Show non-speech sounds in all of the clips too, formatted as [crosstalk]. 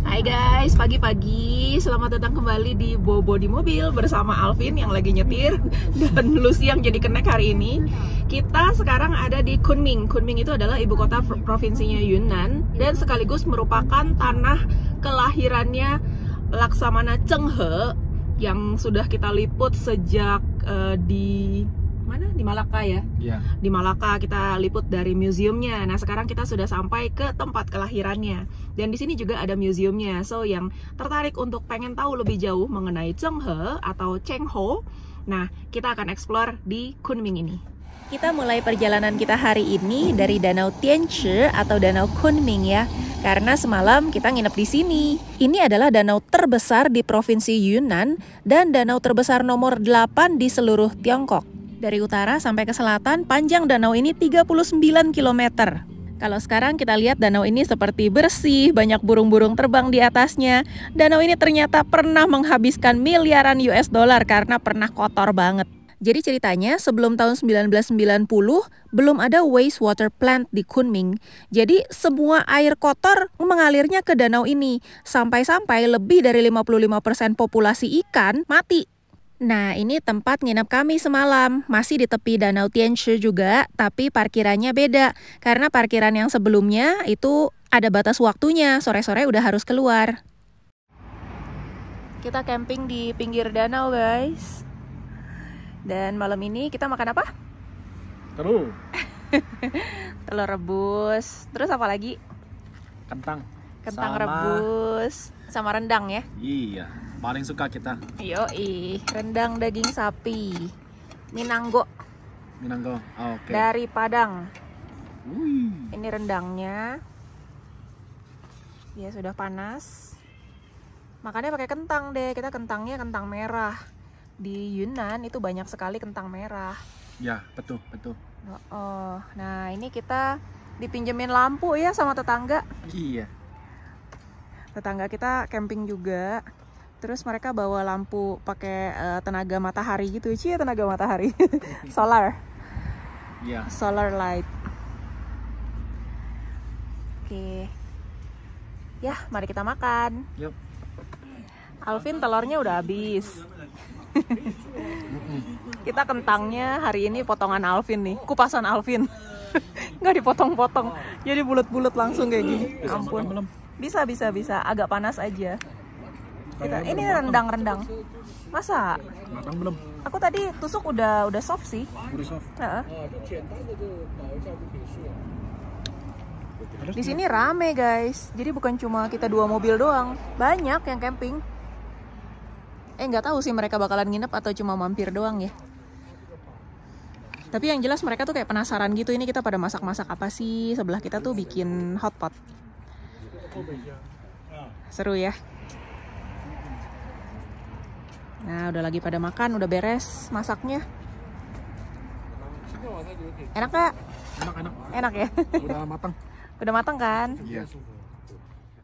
Hai guys, pagi-pagi selamat datang kembali di Bobo di Mobil bersama Alvin yang lagi nyetir [laughs] dan Lucy yang jadi kenek hari ini Kita sekarang ada di Kunming Kunming itu adalah ibu kota provinsinya Yunnan Dan sekaligus merupakan tanah kelahirannya Laksamana Cheng He Yang sudah kita liput sejak uh, di mana di Malaka ya yeah. di Malaka kita liput dari museumnya nah sekarang kita sudah sampai ke tempat kelahirannya dan di sini juga ada museumnya so yang tertarik untuk pengen tahu lebih jauh mengenai Cheng He atau Cheng Ho, nah kita akan explore di Kunming ini kita mulai perjalanan kita hari ini dari Danau Tianchi atau Danau Kunming ya. Karena semalam kita nginep di sini. Ini adalah danau terbesar di Provinsi Yunnan dan danau terbesar nomor 8 di seluruh Tiongkok. Dari utara sampai ke selatan, panjang danau ini 39 km. Kalau sekarang kita lihat danau ini seperti bersih, banyak burung-burung terbang di atasnya. Danau ini ternyata pernah menghabiskan miliaran US dollar karena pernah kotor banget. Jadi ceritanya sebelum tahun 1990 belum ada wastewater plant di Kunming. Jadi semua air kotor mengalirnya ke danau ini. Sampai-sampai lebih dari 55% populasi ikan mati Nah, ini tempat nginep kami semalam. Masih di tepi Danau Tianshi juga, tapi parkirannya beda. Karena parkiran yang sebelumnya itu ada batas waktunya, sore-sore udah harus keluar. Kita camping di pinggir danau, guys. Dan malam ini kita makan apa? Telur. [laughs] Telur rebus. Terus apa lagi? Kentang. Kentang sama... rebus sama rendang ya? Iya paling suka kita. Yoi, rendang daging sapi. Minanggo. Minanggo. Oh, oke. Okay. Dari Padang. Wih. Ini rendangnya. ya sudah panas. Makanya pakai kentang deh. Kita kentangnya kentang merah. Di Yunnan itu banyak sekali kentang merah. Ya, betul, betul. Oh, oh. nah ini kita dipinjemin lampu ya sama tetangga. Iya. Tetangga kita camping juga terus mereka bawa lampu pakai uh, tenaga matahari gitu cie tenaga matahari [laughs] solar yeah. solar light oke okay. ya mari kita makan yep. Alvin telurnya udah habis [laughs] kita kentangnya hari ini potongan Alvin nih kupasan Alvin [laughs] nggak dipotong-potong jadi bulat-bulat langsung kayak gini ampun bisa bisa bisa agak panas aja kita, ini rendang-rendang. Masa? Matang belum? Aku tadi tusuk udah udah soft sih. Udah soft. uh. Di sini rame guys. Jadi bukan cuma kita dua mobil doang. Banyak yang camping. Eh nggak tahu sih mereka bakalan nginep atau cuma mampir doang ya. Tapi yang jelas mereka tuh kayak penasaran gitu ini kita pada masak-masak apa sih sebelah kita tuh bikin hotpot. Oh, iya. Seru ya. Nah, udah lagi pada makan, udah beres masaknya. Enak gak? Enak, enak. Enak ya? Udah matang. [laughs] udah matang kan? Iya.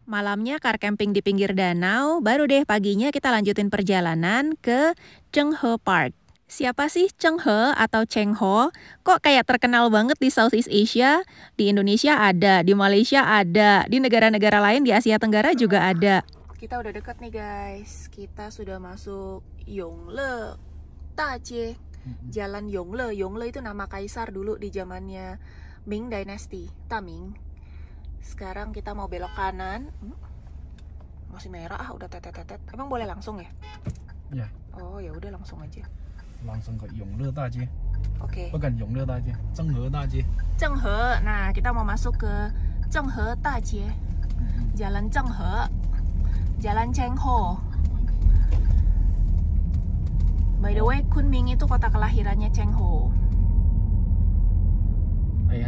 Malamnya car camping di pinggir danau, baru deh paginya kita lanjutin perjalanan ke Chenghe Park. Siapa sih Chenghe atau Chengho? Kok kayak terkenal banget di Southeast Asia? Di Indonesia ada, di Malaysia ada, di negara-negara lain di Asia Tenggara juga ada kita udah deket nih guys. Kita sudah masuk Yongle Tace, Jalan Yongle. Yongle itu nama kaisar dulu di zamannya Ming Dynasty, Taming. Sekarang kita mau belok kanan. Hmm? Masih merah ah, udah tetetetet. Emang boleh langsung ya? Ya. Oh, ya udah langsung aja. Langsung ke Yongle Tace Oke. Okay. Bukan Yongle Tace Zhenghe Tace Zhenghe. Nah, kita mau masuk ke Zhenghe Tace Jalan Zhenghe. Jalan Cheng Ho. By the way, Kunming itu kota kelahirannya Cheng Ho.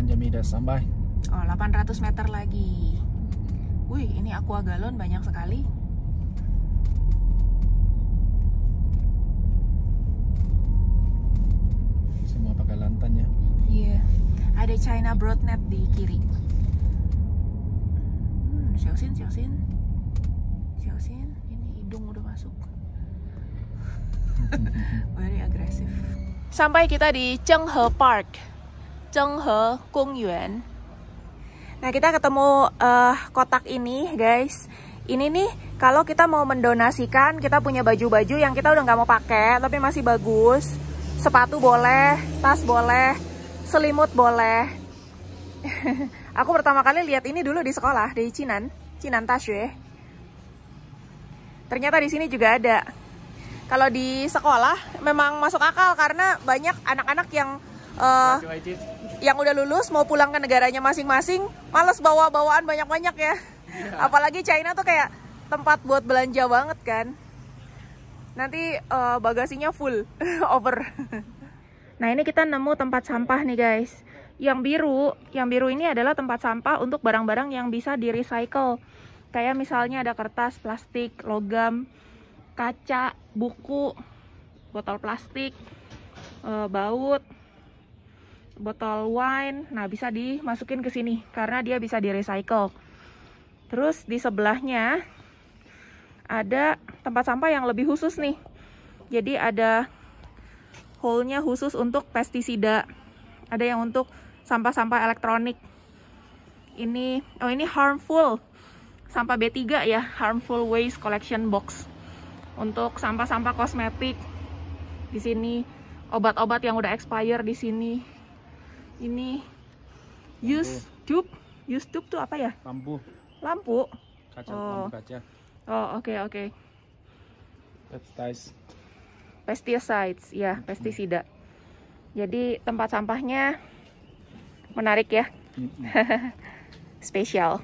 Jamida sampai. Oh, 800 meter lagi. Wih, ini aqua galon banyak sekali. Semua pakai lantan ya. Iya. Yeah. Ada China Broadnet di kiri. Hmm, Xiaoxin, Xiaoxin. Yosin ini hidung udah masuk [laughs] very agresif sampai kita di Chenghe Park Chenghe Kung Yuan. nah kita ketemu uh, kotak ini guys ini nih kalau kita mau mendonasikan kita punya baju-baju yang kita udah nggak mau pakai tapi masih bagus sepatu boleh tas boleh selimut boleh [laughs] aku pertama kali lihat ini dulu di sekolah di Cinan Cinan Tashue Ternyata di sini juga ada. Kalau di sekolah memang masuk akal karena banyak anak-anak yang uh, yang udah lulus mau pulang ke negaranya masing-masing, males bawa bawaan banyak-banyak ya. Iya. Apalagi China tuh kayak tempat buat belanja banget kan. Nanti uh, bagasinya full [laughs] over. nah, ini kita nemu tempat sampah nih, guys. Yang biru, yang biru ini adalah tempat sampah untuk barang-barang yang bisa di-recycle kayak misalnya ada kertas plastik logam kaca buku botol plastik e, baut botol wine nah bisa dimasukin ke sini karena dia bisa di recycle terus di sebelahnya ada tempat sampah yang lebih khusus nih jadi ada hole-nya khusus untuk pestisida ada yang untuk sampah-sampah elektronik ini oh ini harmful sampah B3 ya, Harmful Waste Collection Box. Untuk sampah-sampah kosmetik di sini, obat-obat yang udah expire di sini. Ini use tube, use tube tuh apa ya? Lampu. Lampu. Kaca, oh. lampu Oh, oh oke okay, oke. Okay. Pesticides. Pesticides, ya, hmm. pestisida. Jadi tempat sampahnya menarik ya. Mm [laughs] Spesial.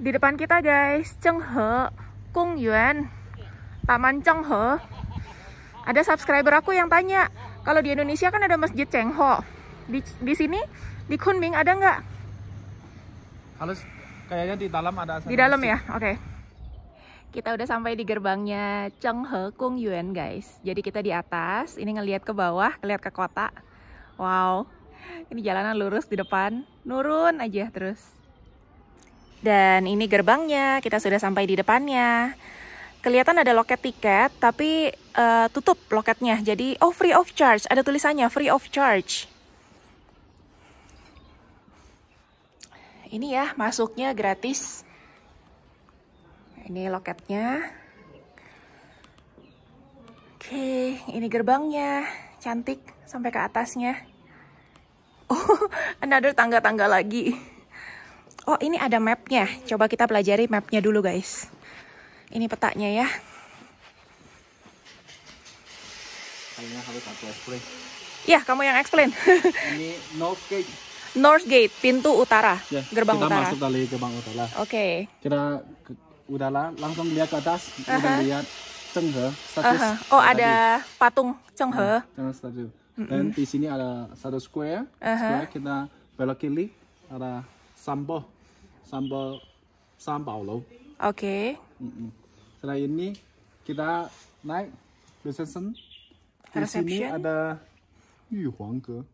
Di depan kita guys, Chenghe Kung Yuan, Taman Chenghe. Ada subscriber aku yang tanya, kalau di Indonesia kan ada Masjid Chengho. Di, di sini, di Kunming ada nggak? Halus, kayaknya di dalam ada. Di dalam masjid. ya, oke. Okay. Kita udah sampai di gerbangnya Chenghe Kung Yuan guys. Jadi kita di atas, ini ngelihat ke bawah, ngelihat ke kota. Wow, ini jalanan lurus di depan, nurun aja terus. Dan ini gerbangnya, kita sudah sampai di depannya. Kelihatan ada loket tiket, tapi uh, tutup loketnya. Jadi, oh free of charge, ada tulisannya free of charge. Ini ya, masuknya gratis. Ini loketnya. Oke, ini gerbangnya. Cantik sampai ke atasnya. Oh, [laughs] another tangga-tangga lagi. Oh ini ada mapnya, coba kita pelajari mapnya dulu guys. Ini petanya ya. Ya, kamu yang explain. [laughs] ini North Gate. North Gate, pintu utara, ya, gerbang kita utara. Kita masuk dari gerbang utara. Oke. Okay. Kita ke udara, langsung lihat ke atas, uh -huh. udah lihat Cheng Status uh -huh. Oh, ada tadi. patung Chenghe. Nah, Mm Dan di sini ada satu square. Uh -huh. Square kita belok kiri, ada Sampo sambal San Paulo. Oke. Okay. Mm -mm. Setelah ini kita naik reception. Di sini ada Yu Huang Ge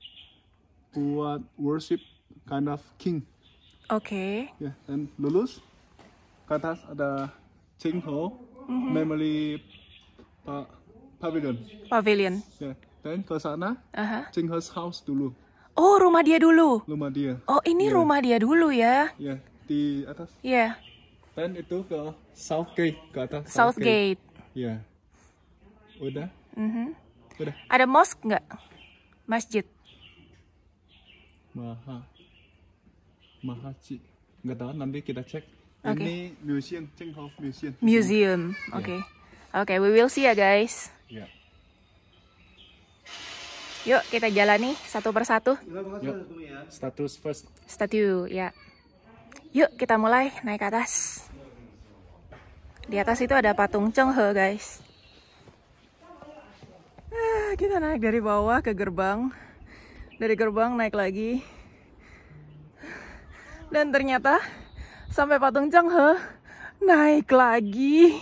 buat worship kind of king. Oke. Okay. Ya, yeah, dan lulus ke atas ada Cheng Ho mm -hmm. memory pa pavilion. Pavilion. Ya, yeah. dan ke sana uh -huh. Cheng Ho's house dulu. Oh, rumah dia dulu. Rumah dia. Oh, ini yeah. rumah dia dulu ya. Ya. Yeah di atas? Iya. Yeah. itu ke South Gate ke atas. Southgate. Iya. Yeah. Udah. Mm -hmm. Udah. Ada mosque nggak? Masjid. Maha. Maha Cik. Nggak tahu nanti kita cek. Okay. Ini museum, Cheng Ho Museum. Museum. Iya. Oke. Okay. Yeah. Oke, okay, we will see ya guys. Iya. Yeah. Yuk kita jalani satu persatu. Yuk. Ya. Status first. Statue, ya. Yeah. Yuk kita mulai naik ke atas. Di atas itu ada patung Chenghe guys. Ah, kita naik dari bawah ke gerbang. Dari gerbang naik lagi. Dan ternyata sampai patung Chenghe naik lagi. [laughs]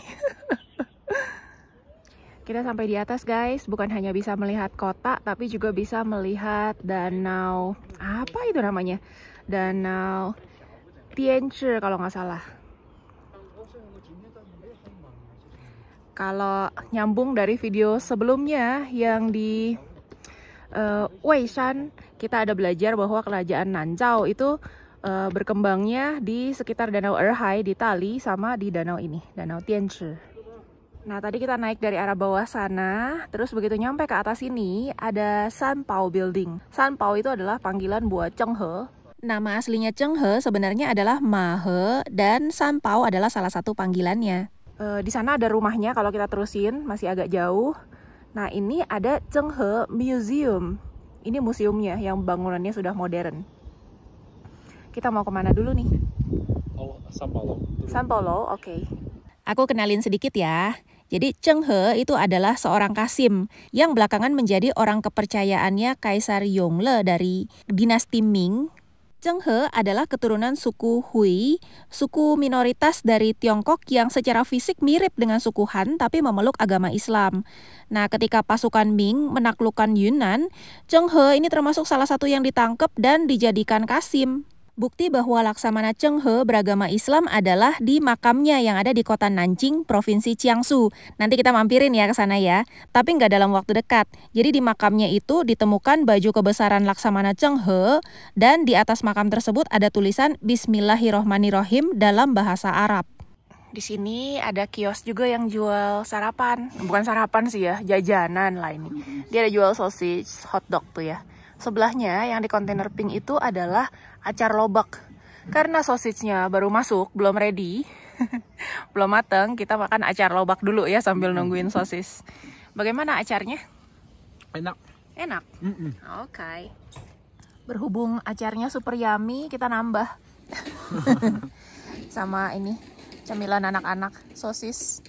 Kita sampai di atas guys, bukan hanya bisa melihat kota, tapi juga bisa melihat danau, apa itu namanya? Danau Tianzhi kalau nggak salah. Kalau nyambung dari video sebelumnya yang di uh, Weishan, kita ada belajar bahwa kerajaan Nanzhao itu uh, berkembangnya di sekitar Danau Erhai di Tali sama di danau ini, Danau Tianzhi. Nah, tadi kita naik dari arah bawah sana, terus begitu nyampe ke atas ini ada Sanpao Building. Sanpao itu adalah panggilan buat Chenghe, Nama aslinya Chenghe sebenarnya adalah Mahe dan Pao adalah salah satu panggilannya. E, di sana ada rumahnya kalau kita terusin masih agak jauh. Nah ini ada Chenghe Museum. Ini museumnya yang bangunannya sudah modern. Kita mau kemana dulu nih? Oh, San Paulo. San oke. Okay. Aku kenalin sedikit ya. Jadi Cheng He itu adalah seorang Kasim yang belakangan menjadi orang kepercayaannya Kaisar Yongle dari dinasti Ming Zheng He adalah keturunan suku Hui, suku minoritas dari Tiongkok yang secara fisik mirip dengan suku Han tapi memeluk agama Islam. Nah, ketika pasukan Ming menaklukkan Yunnan, Zheng He ini termasuk salah satu yang ditangkap dan dijadikan kasim. Bukti bahwa Laksamana Cheng He beragama Islam adalah di makamnya yang ada di kota Nanjing, Provinsi Jiangsu. Nanti kita mampirin ya ke sana ya, tapi nggak dalam waktu dekat. Jadi di makamnya itu ditemukan baju kebesaran Laksamana Cheng He dan di atas makam tersebut ada tulisan Bismillahirrohmanirrohim dalam bahasa Arab di sini ada kios juga yang jual sarapan bukan sarapan sih ya jajanan lah ini dia ada jual sosis hotdog tuh ya Sebelahnya yang di kontainer pink itu adalah acar lobak. Karena sosisnya baru masuk, belum ready, [laughs] belum mateng, kita makan acar lobak dulu ya sambil nungguin sosis. Bagaimana acarnya? Enak. Enak? Mm -mm. Oke. Okay. Berhubung acarnya super yummy, kita nambah. [laughs] [laughs] Sama ini, camilan anak-anak, sosis.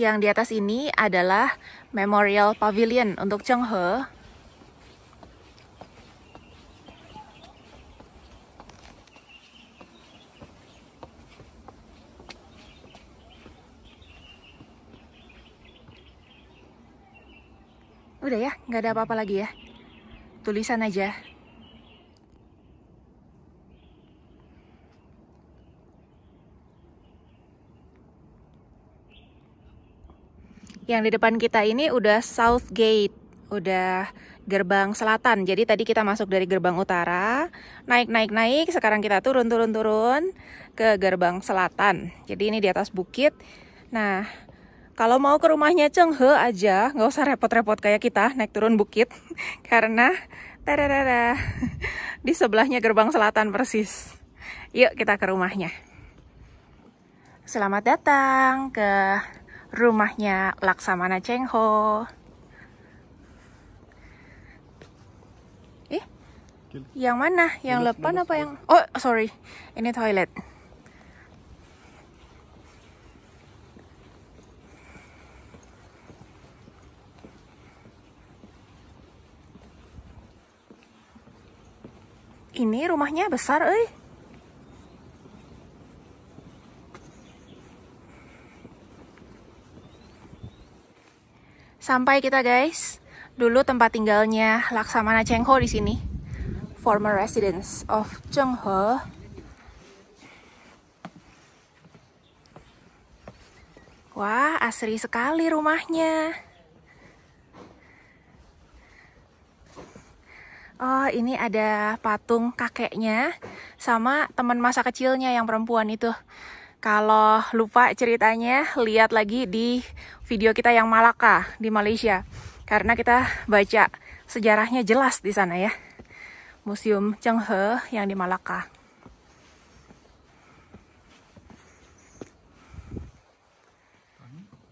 Yang di atas ini adalah Memorial Pavilion untuk Chenghe. Udah ya, nggak ada apa-apa lagi ya. Tulisan aja. Yang di depan kita ini udah South Gate, udah gerbang selatan. Jadi tadi kita masuk dari gerbang utara, naik-naik-naik, sekarang kita turun-turun-turun ke gerbang selatan. Jadi ini di atas bukit. Nah, kalau mau ke rumahnya Cheng He aja, nggak usah repot-repot kayak kita naik turun bukit. [laughs] Karena tararara, [laughs] di sebelahnya gerbang selatan persis. Yuk kita ke rumahnya. Selamat datang ke rumahnya Laksamana Cheng Ho. Eh, yang mana? Yang depan apa yang? Oh, sorry, ini toilet. Ini rumahnya besar, eh. Sampai kita guys. Dulu tempat tinggalnya Laksamana Cheng Ho di sini. Former residence of Cheng Ho. Wah, asri sekali rumahnya. Oh, ini ada patung kakeknya sama teman masa kecilnya yang perempuan itu. Kalau lupa ceritanya, lihat lagi di video kita yang Malaka di Malaysia. Karena kita baca sejarahnya jelas di sana ya. Museum Chenghe yang di Malaka.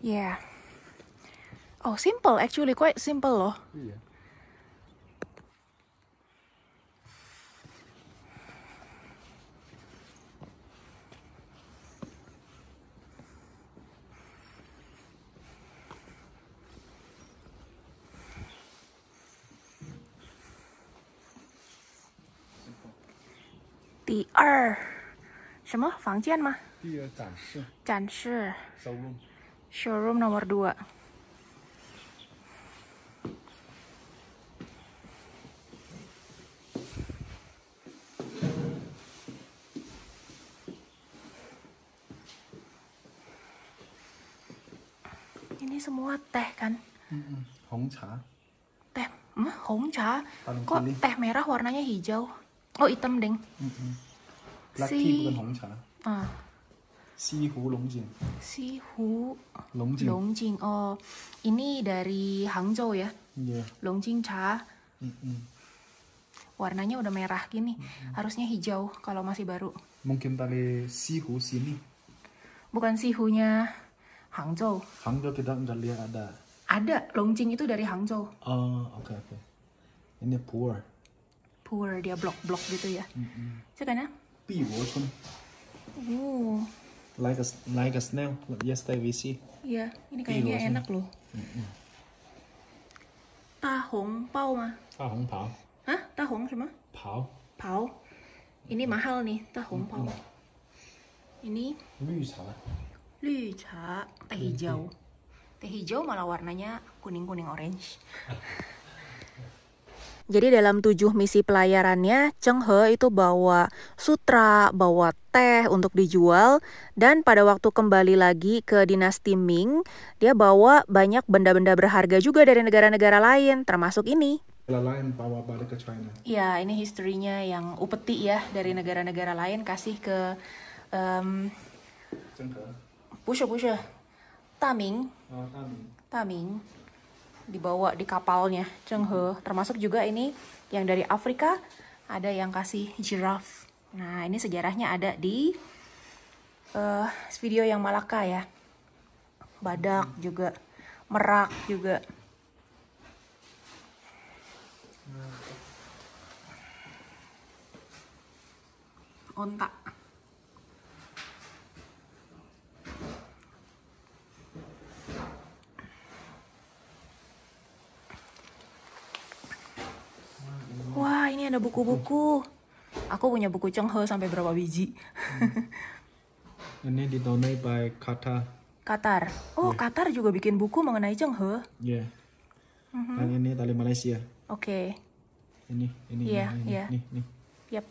Yeah. Oh, simple actually, quite simple loh. Yeah. 第二什么房间吗？第二展示。展示。Showroom。Showroom nomor dua. Ini semua teh kan? Hmm, Hong cha. Teh, hmm, hong cha. Kok teh merah warnanya hijau? Oh hitam deng. Mm -hmm. Black tea bukan Hong Cha. Oh, ini dari Hangzhou ya. Iya. Longjing Cha. Mm -mm. Warnanya udah merah gini. Harusnya hijau kalau masih baru. Mungkin dari Hu sini. Bukan Sihunya Hangzhou. Hangzhou kita udah lihat ada. Ada Longjing itu dari Hangzhou. Oh, oke oke. Ini pure poor dia blok-blok gitu ya mm-hmm. -mm. oh like a like a snail yesterday we see iya ini iya, kayaknya enak loh ma? Hah? Hong apa? pao pao ini mahal nih tahong pau mm. ini Lü cha teh hijau teh hijau malah warnanya kuning kuning orange [laughs] Jadi dalam tujuh misi pelayarannya, Cheng He itu bawa sutra, bawa teh untuk dijual dan pada waktu kembali lagi ke dinasti Ming, dia bawa banyak benda-benda berharga juga dari negara-negara lain, termasuk ini lain bawa balik ke China. Iya, ini historinya yang upeti ya dari negara-negara lain kasih ke um, Pusha Pusha Taming. Oh, Taming. Taming dibawa di kapalnya He. Hmm. Termasuk juga ini yang dari Afrika ada yang kasih giraffe. Nah, ini sejarahnya ada di uh, video yang Malaka ya. Badak hmm. juga, Merak juga. Hmm. Ontak. Wah, ini ada buku-buku. Aku punya buku Cheng He sampai berapa biji. Hmm. ini ditonai by Qatar. Qatar. Oh, yeah. Qatar juga bikin buku mengenai Cheng He. Iya. Yeah. Mm -hmm. Dan ini tali Malaysia. Oke. Okay. Ini, ini, yeah, ini, yeah. ini, ini. Yep.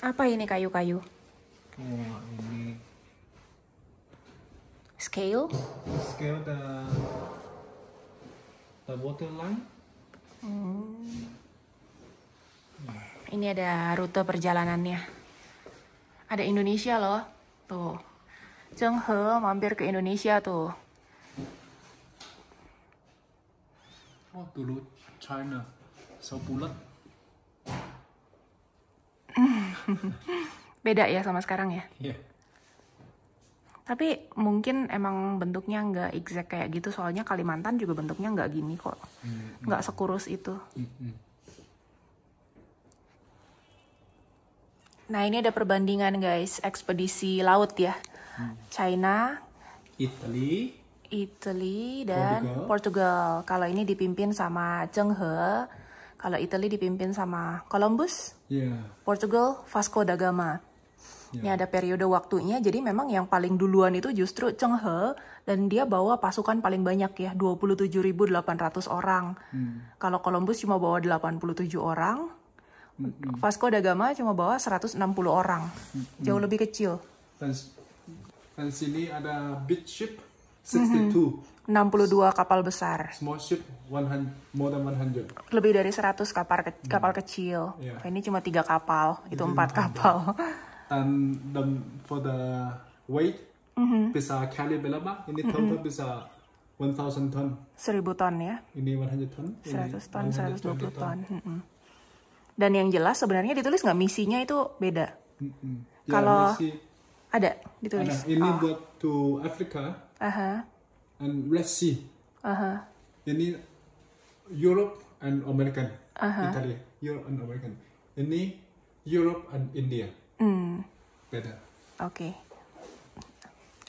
Apa ini kayu-kayu? Oh, ini. Scale? Scale the uh, water line. Hmm. Ini ada rute perjalanannya. Ada Indonesia loh, tuh. Cheng He mampir ke Indonesia tuh. Oh dulu China, so bulat. [laughs] Beda ya sama sekarang ya? Iya. Yeah. Tapi mungkin emang bentuknya nggak exact kayak gitu, soalnya Kalimantan juga bentuknya nggak gini kok, hmm. nggak mm -hmm. sekurus itu. Mm -hmm. Nah ini ada perbandingan guys, ekspedisi laut ya, mm. China, Italy, Italy dan Portugal. Portugal. Kalau ini dipimpin sama Zheng He, kalau Italy dipimpin sama Columbus, yeah. Portugal Vasco da Gama. Ya. Ini ada periode waktunya, jadi memang yang paling duluan itu justru Cheng He dan dia bawa pasukan paling banyak ya, 27.800 orang. Hmm. Kalau Columbus cuma bawa 87 orang, hmm. Vasco da Gama cuma bawa 160 orang. Hmm. Jauh lebih kecil. Dan, dan sini ada big ship 62. Mm-hmm. 62 kapal besar. Small ship 100, more than 100. Lebih dari 100 kapal ke, hmm. kapal hmm. kecil. Yeah. Ini cuma tiga kapal, itu empat kapal. [laughs] and the for the weight mm -hmm. bisa kali berapa ini mm-hmm. total mm -hmm. bisa 1000 ton 1000 ton ya ini 100 ton 100 ton 120 ton, ton. Mm -hmm. dan yang jelas sebenarnya ditulis nggak misinya itu beda mm -hmm. ya, kalau misi, ada ditulis ada. ini oh. buat to Africa uh -huh. and Red Sea uh -huh. ini Europe and American uh -huh. Italy, Europe and American ini Europe and India Hmm. Beda. Oke. Okay.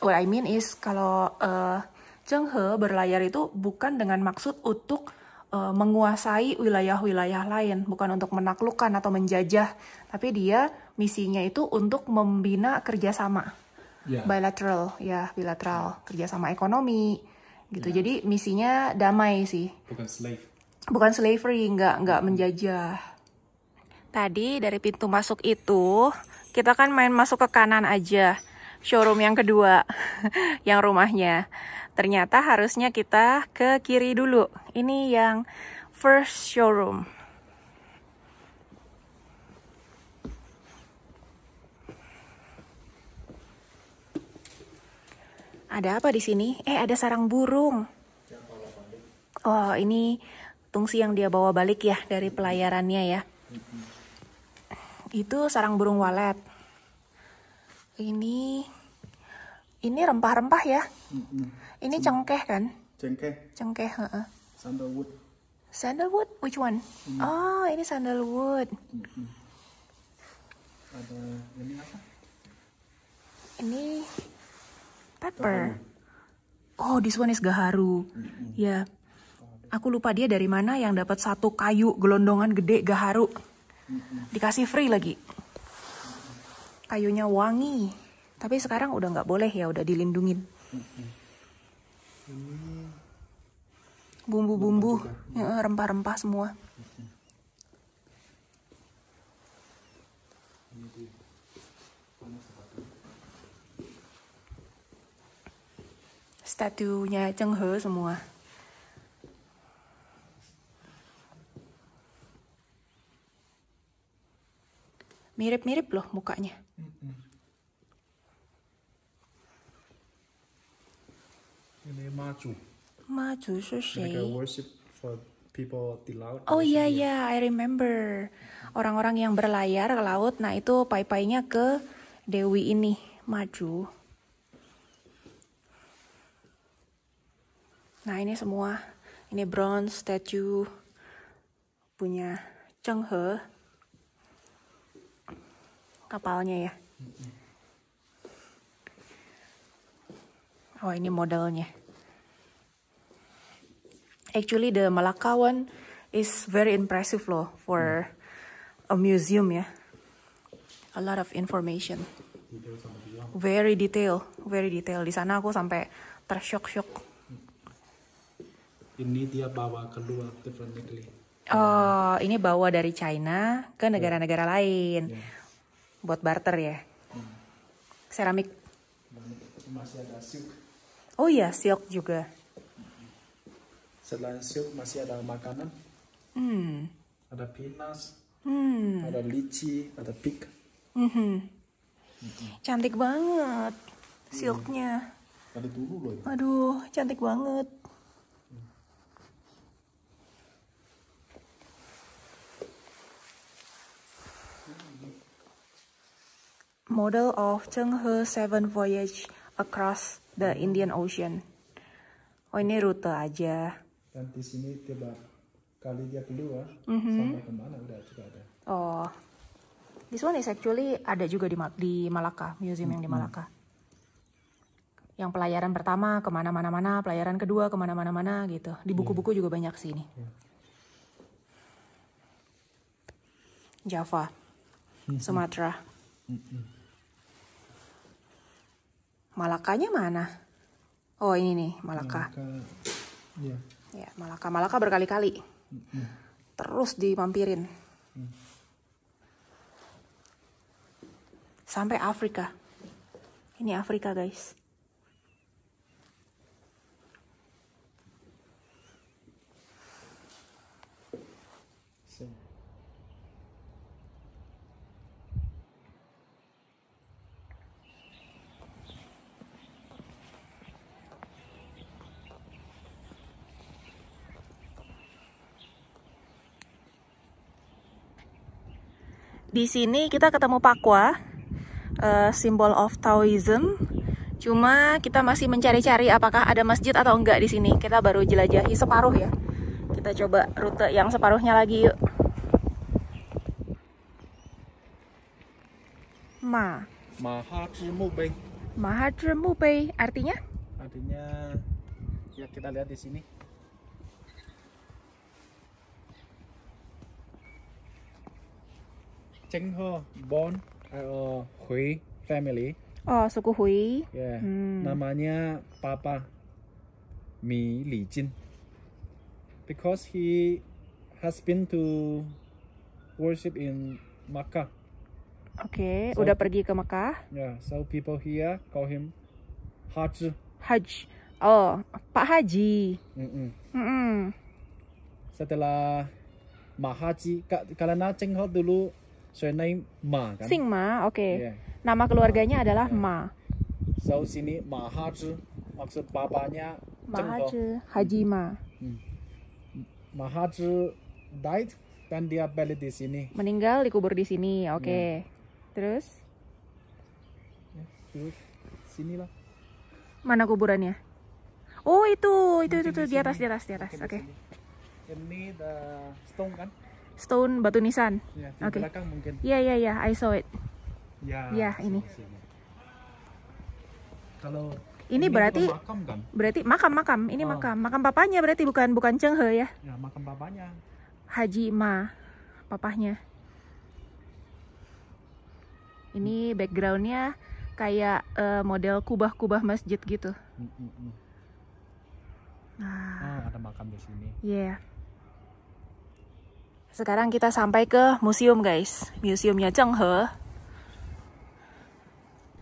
What I mean is kalau uh, He berlayar itu bukan dengan maksud untuk uh, menguasai wilayah-wilayah lain, bukan untuk menaklukkan atau menjajah, tapi dia misinya itu untuk membina kerjasama. Yeah. Bilateral, ya, bilateral. Yeah. Kerjasama ekonomi, gitu. Yeah. Jadi misinya damai sih. Bukan slave. Bukan slavery, nggak, nggak hmm. menjajah. Tadi dari pintu masuk itu kita kan main masuk ke kanan aja showroom yang kedua [laughs] yang rumahnya ternyata harusnya kita ke kiri dulu ini yang first showroom Ada apa di sini? Eh, ada sarang burung. Oh, ini tungsi yang dia bawa balik ya dari pelayarannya ya. Mm-hmm itu sarang burung walet. Ini ini rempah-rempah ya. Ini cengkeh kan? Cengkeh. Cengkeh, uh-uh. Sandalwood. Sandalwood, which one? Mm. Oh, ini sandalwood. hmm Ada ini apa? Ini pepper. Oh, this one is gaharu. hmm Ya. Yeah. Aku lupa dia dari mana yang dapat satu kayu gelondongan gede gaharu. Dikasih free lagi. Kayunya wangi. Tapi sekarang udah nggak boleh ya, udah dilindungin. Bumbu-bumbu, ya, rempah-rempah semua. Statunya Cheng He semua. mirip-mirip loh mukanya. Ini maju. Maju Like worship for people di laut. Oh iya iya, I remember. Orang-orang yang berlayar ke laut, nah itu pai-painya ke dewi ini, maju. Nah ini semua, ini bronze statue punya Cheng He kapalnya ya. Oh ini modalnya. Actually the one is very impressive loh for a museum ya. A lot of information. Very detail, very detail. Di sana aku sampai tersyok-syok. Ini dia bawa keluar differently negeri. Oh, ini bawa dari China ke negara-negara lain. Yeah buat barter ya. Hmm. Seramik. Masih ada Oh iya, silk juga. Hmm. Selain silk masih ada makanan. Hmm. Ada pinas. Hmm. Ada lici, ada pik. -hmm. hmm. Cantik banget silknya. Hmm. Ada dulu loh. Aduh, cantik banget. model of Cheng He Seven Voyage across the Indian Ocean. Oh ini rute aja. Dan di sini tiba kali dia keluar mm -hmm. sampai kemana udah juga ada. Oh, this one is actually ada juga di di Malaka, museum mm -hmm. yang di mhm. Malaka. Yang pelayaran pertama kemana-mana-mana, pelayaran kedua kemana-mana-mana gitu. Di iya. buku-buku juga banyak sih ini. Yeah. Java, mm -hmm. Sumatera. Mm -hmm. Malakanya mana? Oh ini nih Malaka. Malaka. Ya. ya Malaka Malaka berkali-kali. Mm-hmm. Terus dipampirin. Mm. Sampai Afrika. Ini Afrika guys. di sini kita ketemu Pakwa, uh, simbol of Taoism. Cuma kita masih mencari-cari apakah ada masjid atau enggak di sini. Kita baru jelajahi separuh ya. Kita coba rute yang separuhnya lagi yuk. Ma. Maha Mubei. Maha Mubei artinya? Artinya ya kita lihat di sini. Cheng Ho born at uh, a Hui family oh suku Hui. yeah hmm. namanya Papa Mi Li Jin because he has been to worship in Makkah Oke, okay, so, udah pergi ke Mekah. Yeah, so people here call him Haji. Haji. Oh, Pak Haji. Mm -mm. Mm -mm. Setelah Mahaji, karena Cengho dulu so name Ma kan? Sing Ma, oke. Okay. Iya. Yeah. Nama keluarganya Ma. adalah iya. Ma. So sini Haji, maksud papanya Ma Haji Haji Ma. Hmm. Haji died dan dia balik di sini. Meninggal dikubur di sini, oke. Okay. Iya. Yeah. Terus? Ya, terus, sini lah. Mana kuburannya? Oh itu, itu, itu, itu, itu di atas, di atas, di atas. Oke. Okay. Ini the stone kan? stone batu nisan. Ya, Oke. Okay. Belakang mungkin. Iya, iya, iya, I saw it. Ya. Ya, ini. Kalau ini, ini berarti makam kan? Berarti makam-makam, ini oh. makam. Makam papanya berarti bukan bukan Cenghe ya? Ya, makam papanya. Haji Ma papahnya. Ini backgroundnya kayak uh, model kubah-kubah masjid gitu. Mm, mm -mm. Nah, ah ada makam di sini. Iya. Yeah. Sekarang kita sampai ke museum guys, museumnya Zhenghe.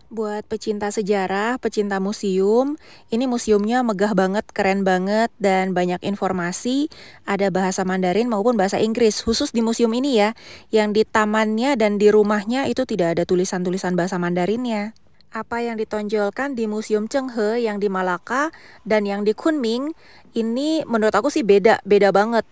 Buat pecinta sejarah, pecinta museum, ini museumnya megah banget, keren banget, dan banyak informasi. Ada bahasa Mandarin maupun bahasa Inggris, khusus di museum ini ya. Yang di tamannya dan di rumahnya itu tidak ada tulisan-tulisan bahasa Mandarinnya apa yang ditonjolkan di Museum Chenghe yang di Malaka dan yang di Kunming ini menurut aku sih beda, beda banget.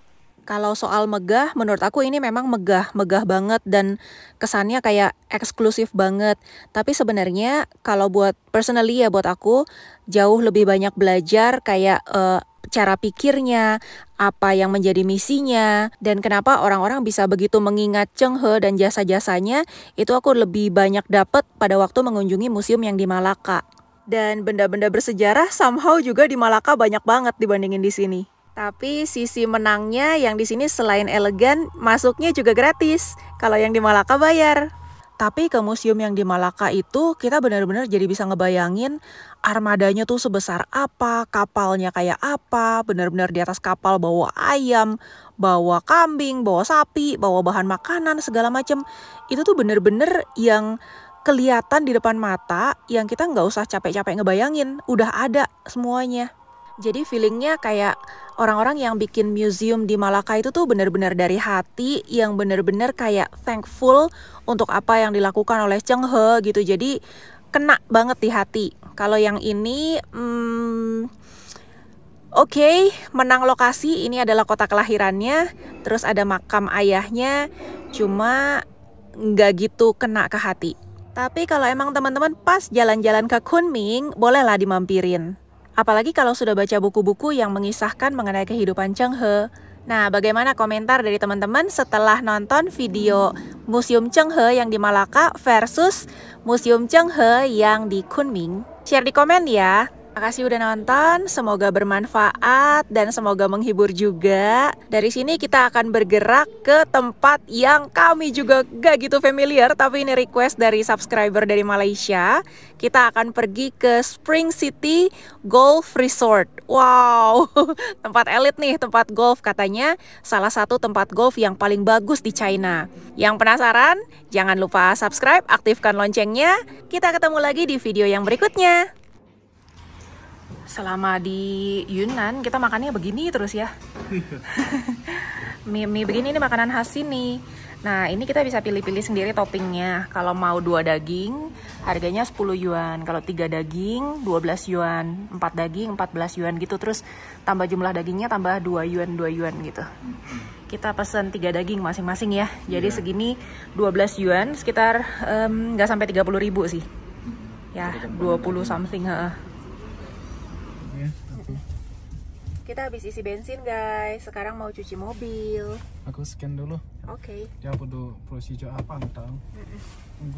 Kalau soal megah, menurut aku ini memang megah, megah banget dan kesannya kayak eksklusif banget. Tapi sebenarnya kalau buat personally ya buat aku jauh lebih banyak belajar kayak uh, cara pikirnya, apa yang menjadi misinya, dan kenapa orang-orang bisa begitu mengingat Cheng He dan jasa-jasanya, itu aku lebih banyak dapat pada waktu mengunjungi museum yang di Malaka. Dan benda-benda bersejarah somehow juga di Malaka banyak banget dibandingin di sini. Tapi sisi menangnya yang di sini selain elegan, masuknya juga gratis. Kalau yang di Malaka bayar. Tapi ke museum yang di Malaka itu kita benar-benar jadi bisa ngebayangin armadanya tuh sebesar apa, kapalnya kayak apa, benar-benar di atas kapal bawa ayam, bawa kambing, bawa sapi, bawa bahan makanan segala macem. Itu tuh benar-benar yang kelihatan di depan mata yang kita nggak usah capek-capek ngebayangin, udah ada semuanya. Jadi feelingnya kayak orang-orang yang bikin museum di Malaka itu tuh bener-bener dari hati yang bener-bener kayak thankful untuk apa yang dilakukan oleh Cheng He gitu. Jadi kena banget di hati. Kalau yang ini, hmm, oke, okay, menang lokasi. Ini adalah kota kelahirannya. Terus ada makam ayahnya. Cuma nggak gitu kena ke hati. Tapi kalau emang teman-teman pas jalan-jalan ke Kunming, bolehlah dimampirin. Apalagi kalau sudah baca buku-buku yang mengisahkan mengenai kehidupan Cheng He. Nah, bagaimana komentar dari teman-teman setelah nonton video Museum Cheng He yang di Malaka versus Museum Cheng He yang di Kunming? Share di komen ya. Terima kasih udah nonton, semoga bermanfaat dan semoga menghibur juga. Dari sini kita akan bergerak ke tempat yang kami juga gak gitu familiar, tapi ini request dari subscriber dari Malaysia. Kita akan pergi ke Spring City Golf Resort. Wow, [laughs] tempat elit nih, tempat golf katanya salah satu tempat golf yang paling bagus di China. Yang penasaran? Jangan lupa subscribe, aktifkan loncengnya. Kita ketemu lagi di video yang berikutnya selama di Yunan kita makannya begini terus ya mie, mie begini ini makanan khas sini nah ini kita bisa pilih-pilih sendiri toppingnya kalau mau dua daging harganya 10 yuan kalau tiga daging 12 yuan empat daging 14 yuan gitu terus tambah jumlah dagingnya tambah 2 yuan 2 yuan gitu kita pesen tiga daging masing-masing ya jadi yeah. segini 12 yuan sekitar nggak um, sampai 30 ribu sih ya 20 something Kita habis isi bensin guys, sekarang mau cuci mobil. Aku scan dulu. Oke. Dia p e i a p u t u h a r u c a dulu, a u a n n d a n d u n d u u s u n d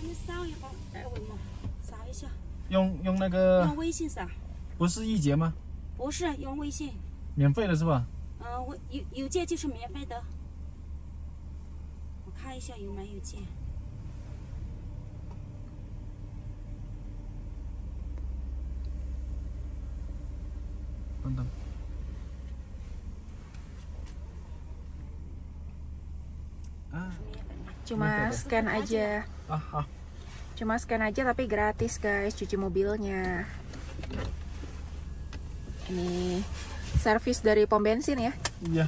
u u Scan d a n d u a n d n a n d u a n d u l c a a n s a n d u l a n dulu. Scan d u l a n d a n d u l c a a n d u l n dulu. Scan dulu. Scan dulu. s c a tonton ah. cuma scan aja ah, ah. cuma scan aja tapi gratis guys cuci mobilnya ini servis dari pom bensin ya iya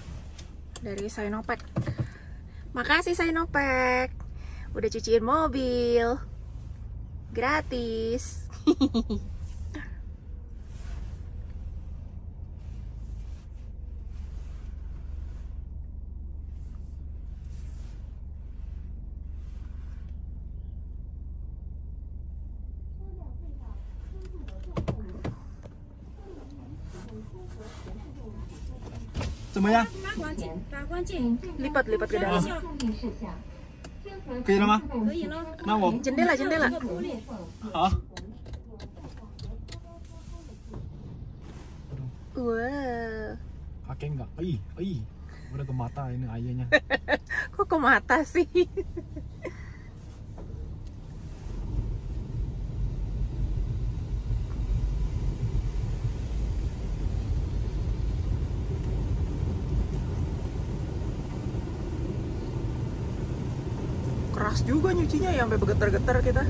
dari Sinopec makasih Sinopec udah cuciin mobil gratis [laughs] lipat lipat ke dalam Kira mah? Mau? Jendela, jendela. Oh. Ah. Wow. Kakek enggak? Ih, ih. Udah ke mata ini ayahnya. [laughs] Kok ke mata sih? juga nyucinya ya sampai bergetar-getar kita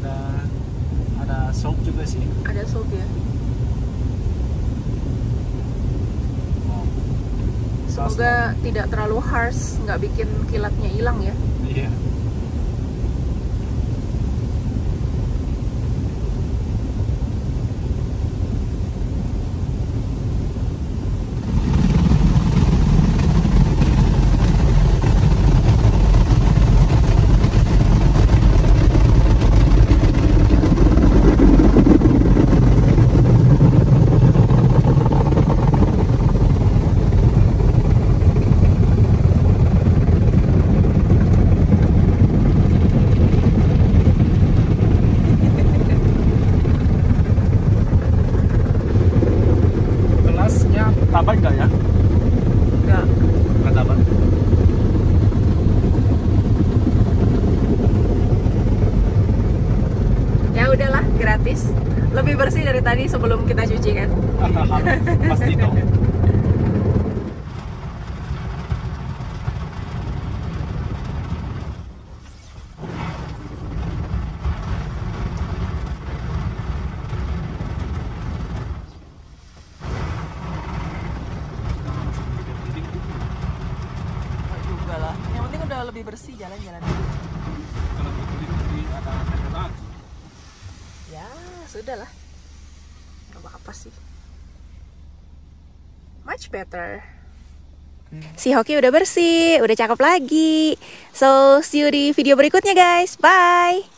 ada ada soap juga sih ada soap ya semoga tidak terlalu harsh nggak bikin kilatnya hilang ya iya yeah. 哈哈。better. Hmm. Si Hoki udah bersih, udah cakep lagi. So, see you di video berikutnya guys. Bye!